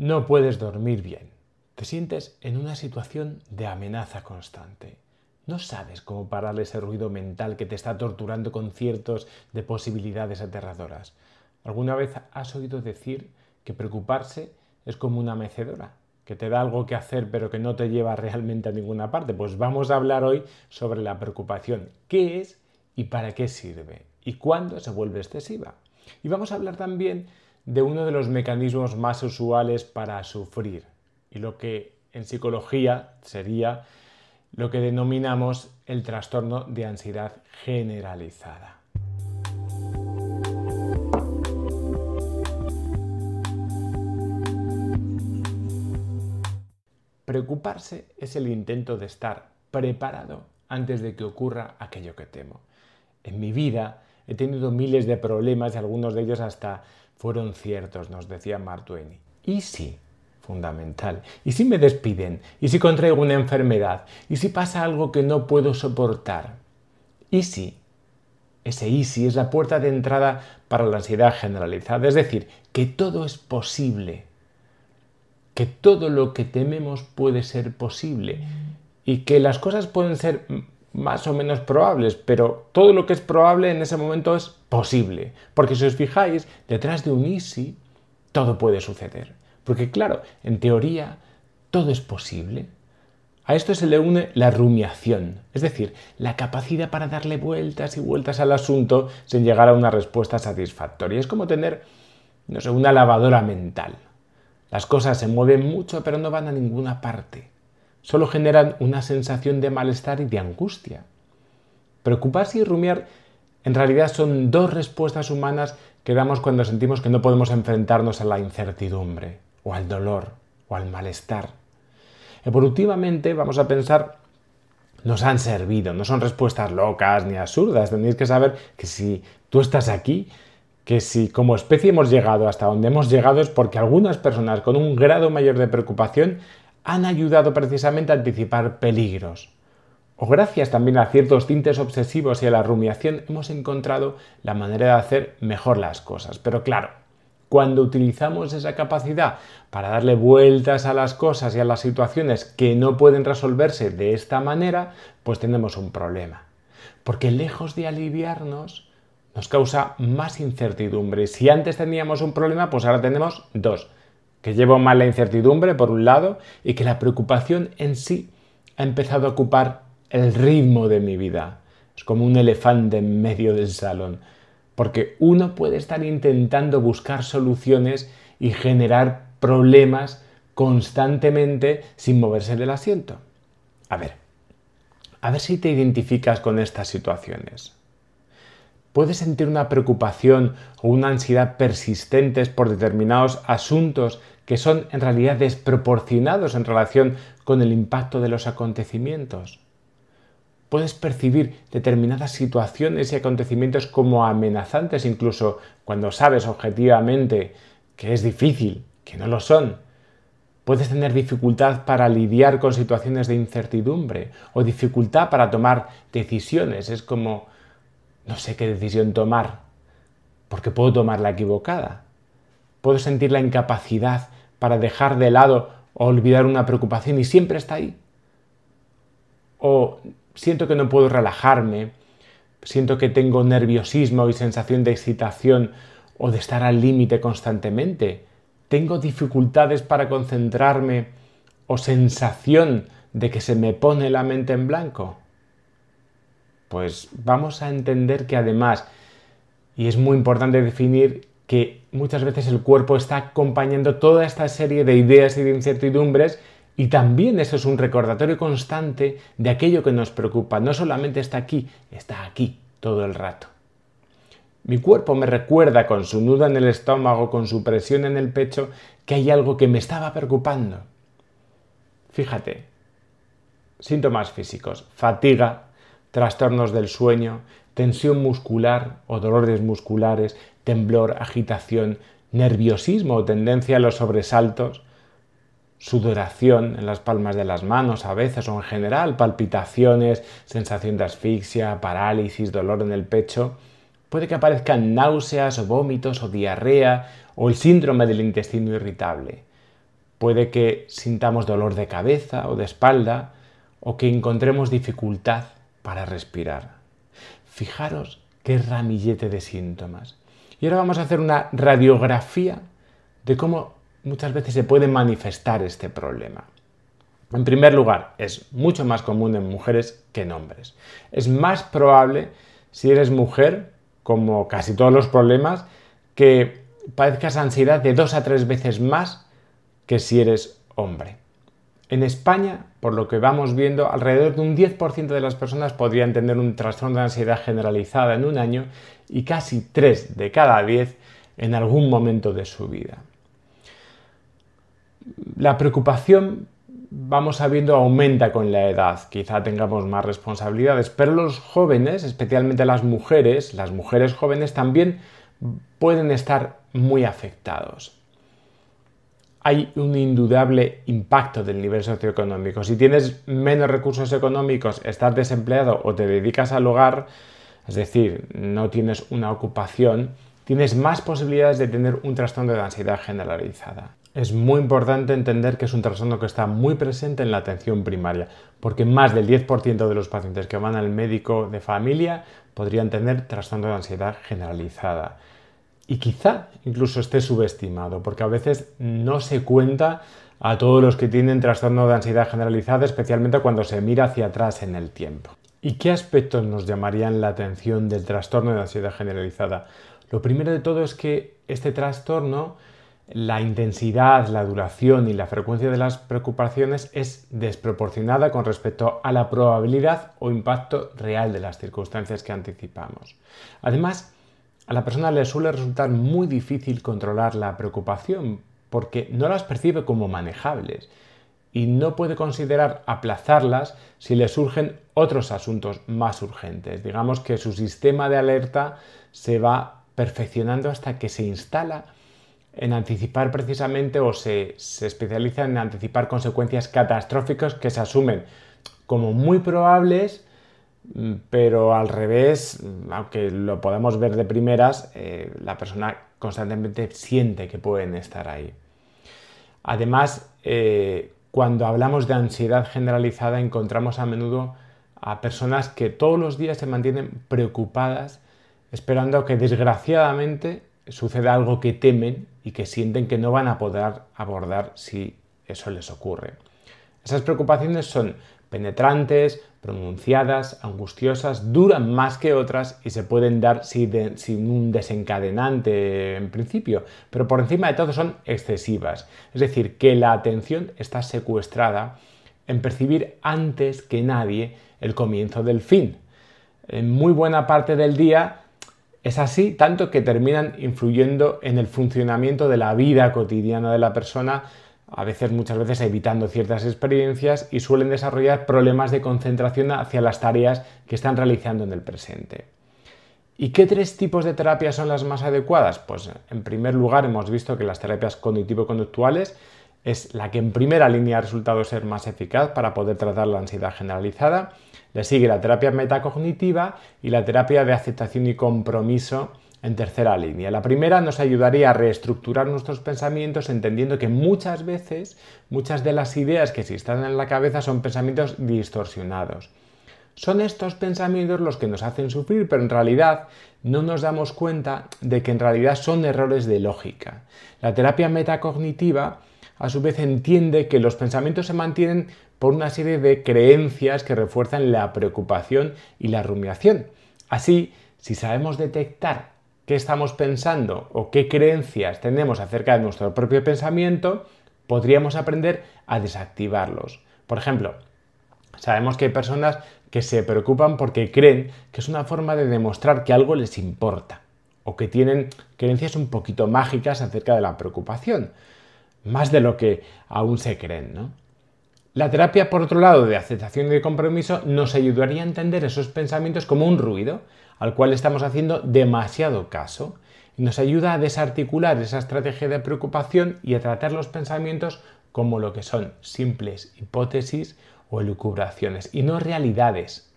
No puedes dormir bien. Te sientes en una situación de amenaza constante. No sabes cómo parar ese ruido mental que te está torturando con ciertos de posibilidades aterradoras. ¿Alguna vez has oído decir que preocuparse es como una mecedora, que te da algo que hacer pero que no te lleva realmente a ninguna parte? Pues vamos a hablar hoy sobre la preocupación. ¿Qué es y para qué sirve? ¿Y cuándo se vuelve excesiva? Y vamos a hablar también de uno de los mecanismos más usuales para sufrir y lo que en psicología sería lo que denominamos el trastorno de ansiedad generalizada. Preocuparse es el intento de estar preparado antes de que ocurra aquello que temo. En mi vida He tenido miles de problemas y algunos de ellos hasta fueron ciertos, nos decía Mark Twain. Y sí, fundamental. ¿Y si me despiden? ¿Y si contraigo una enfermedad? ¿Y si pasa algo que no puedo soportar? ¿Y si? Ese y si es la puerta de entrada para la ansiedad generalizada, es decir, que todo es posible, que todo lo que tememos puede ser posible y que las cosas pueden ser más o menos probables, pero todo lo que es probable en ese momento es posible. Porque si os fijáis, detrás de un easy, todo puede suceder. Porque claro, en teoría, todo es posible. A esto se le une la rumiación, es decir, la capacidad para darle vueltas y vueltas al asunto sin llegar a una respuesta satisfactoria. Es como tener, no sé, una lavadora mental. Las cosas se mueven mucho pero no van a ninguna parte solo generan una sensación de malestar y de angustia. Preocuparse y rumiar en realidad son dos respuestas humanas que damos cuando sentimos que no podemos enfrentarnos a la incertidumbre, o al dolor, o al malestar. Evolutivamente vamos a pensar, nos han servido, no son respuestas locas ni absurdas, tenéis que saber que si tú estás aquí, que si como especie hemos llegado hasta donde hemos llegado es porque algunas personas con un grado mayor de preocupación han ayudado precisamente a anticipar peligros. O gracias también a ciertos tintes obsesivos y a la rumiación hemos encontrado la manera de hacer mejor las cosas. Pero claro, cuando utilizamos esa capacidad para darle vueltas a las cosas y a las situaciones que no pueden resolverse de esta manera, pues tenemos un problema. Porque lejos de aliviarnos, nos causa más incertidumbre. Si antes teníamos un problema, pues ahora tenemos dos que llevo mala la incertidumbre, por un lado, y que la preocupación en sí ha empezado a ocupar el ritmo de mi vida. Es como un elefante en medio del salón, porque uno puede estar intentando buscar soluciones y generar problemas constantemente sin moverse del asiento. A ver, a ver si te identificas con estas situaciones puedes sentir una preocupación o una ansiedad persistentes por determinados asuntos que son en realidad desproporcionados en relación con el impacto de los acontecimientos. Puedes percibir determinadas situaciones y acontecimientos como amenazantes incluso cuando sabes objetivamente que es difícil, que no lo son. Puedes tener dificultad para lidiar con situaciones de incertidumbre o dificultad para tomar decisiones. Es como no sé qué decisión tomar, porque puedo tomar la equivocada. Puedo sentir la incapacidad para dejar de lado o olvidar una preocupación y siempre está ahí. O siento que no puedo relajarme, siento que tengo nerviosismo y sensación de excitación o de estar al límite constantemente. Tengo dificultades para concentrarme o sensación de que se me pone la mente en blanco. Pues vamos a entender que además, y es muy importante definir que muchas veces el cuerpo está acompañando toda esta serie de ideas y de incertidumbres y también eso es un recordatorio constante de aquello que nos preocupa. No solamente está aquí, está aquí todo el rato. Mi cuerpo me recuerda con su nudo en el estómago, con su presión en el pecho, que hay algo que me estaba preocupando. Fíjate, síntomas físicos, fatiga, trastornos del sueño, tensión muscular o dolores musculares, temblor, agitación, nerviosismo o tendencia a los sobresaltos, sudoración en las palmas de las manos a veces o en general, palpitaciones, sensación de asfixia, parálisis, dolor en el pecho. Puede que aparezcan náuseas o vómitos o diarrea o el síndrome del intestino irritable. Puede que sintamos dolor de cabeza o de espalda o que encontremos dificultad para respirar. Fijaros qué ramillete de síntomas. Y ahora vamos a hacer una radiografía de cómo muchas veces se puede manifestar este problema. En primer lugar, es mucho más común en mujeres que en hombres. Es más probable si eres mujer, como casi todos los problemas, que padezcas ansiedad de dos a tres veces más que si eres hombre. En España, por lo que vamos viendo, alrededor de un 10% de las personas podrían tener un trastorno de ansiedad generalizada en un año y casi 3 de cada 10 en algún momento de su vida. La preocupación, vamos sabiendo, aumenta con la edad. Quizá tengamos más responsabilidades, pero los jóvenes, especialmente las mujeres, las mujeres jóvenes también pueden estar muy afectados hay un indudable impacto del nivel socioeconómico. Si tienes menos recursos económicos, estás desempleado o te dedicas al hogar, es decir, no tienes una ocupación, tienes más posibilidades de tener un trastorno de ansiedad generalizada. Es muy importante entender que es un trastorno que está muy presente en la atención primaria, porque más del 10% de los pacientes que van al médico de familia podrían tener trastorno de ansiedad generalizada y quizá incluso esté subestimado, porque a veces no se cuenta a todos los que tienen trastorno de ansiedad generalizada, especialmente cuando se mira hacia atrás en el tiempo. ¿Y qué aspectos nos llamarían la atención del trastorno de ansiedad generalizada? Lo primero de todo es que este trastorno, la intensidad, la duración y la frecuencia de las preocupaciones es desproporcionada con respecto a la probabilidad o impacto real de las circunstancias que anticipamos. Además, a la persona le suele resultar muy difícil controlar la preocupación porque no las percibe como manejables y no puede considerar aplazarlas si le surgen otros asuntos más urgentes. Digamos que su sistema de alerta se va perfeccionando hasta que se instala en anticipar precisamente o se, se especializa en anticipar consecuencias catastróficas que se asumen como muy probables Mm. pero al revés, aunque lo podamos ver de primeras, eh, la persona constantemente siente que pueden estar ahí. Además, eh, cuando hablamos de ansiedad generalizada, encontramos a menudo a personas que todos los días se mantienen preocupadas, esperando que desgraciadamente suceda algo que temen y que sienten que no van a poder abordar si eso les ocurre. Esas preocupaciones son penetrantes, pronunciadas, angustiosas, duran más que otras y se pueden dar sin, un desencadenante en principio, pero por encima de todo son excesivas. Es decir, que la atención está secuestrada en percibir antes que nadie el comienzo del fin. En muy buena parte del día es así, tanto que terminan influyendo en el funcionamiento de la vida cotidiana de la persona a veces muchas veces evitando ciertas experiencias y suelen desarrollar problemas de concentración hacia las tareas que están realizando en el presente. ¿Y qué tres tipos de terapias son las más adecuadas? Pues en primer lugar hemos visto que las terapias cognitivo-conductuales es la que en primera línea ha resultado ser más eficaz para poder tratar la ansiedad generalizada. Le sigue la terapia metacognitiva y la terapia de aceptación y compromiso en tercera línea. La primera nos ayudaría a reestructurar nuestros pensamientos entendiendo que muchas veces, muchas de las ideas que se están en la cabeza son pensamientos distorsionados. Son estos pensamientos los que nos hacen sufrir, pero en realidad no nos damos cuenta de que en realidad son errores de lógica. La terapia metacognitiva a su vez entiende que los pensamientos se mantienen por una serie de creencias que refuerzan la preocupación y la rumiación. Así, si sabemos detectar qué estamos pensando o qué creencias tenemos acerca de nuestro propio pensamiento, podríamos aprender a desactivarlos. Por ejemplo, sabemos que hay personas que se preocupan porque creen que es una forma de demostrar que algo les importa o que tienen creencias un poquito mágicas acerca de la preocupación, más de lo que aún se creen, ¿no? La terapia, por otro lado, de aceptación y de compromiso nos ayudaría a entender esos pensamientos como un ruido al cual estamos haciendo demasiado caso. Nos ayuda a desarticular esa estrategia de preocupación y a tratar los pensamientos como lo que son simples hipótesis o elucubraciones y no realidades.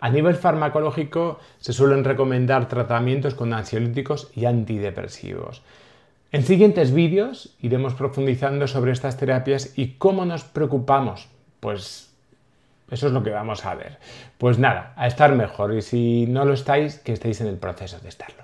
A nivel farmacológico se suelen recomendar tratamientos con ansiolíticos y antidepresivos. En siguientes vídeos iremos profundizando sobre estas terapias y cómo nos preocupamos. Pues eso es lo que vamos a ver. Pues nada, a estar mejor y si no lo estáis, que estéis en el proceso de estarlo.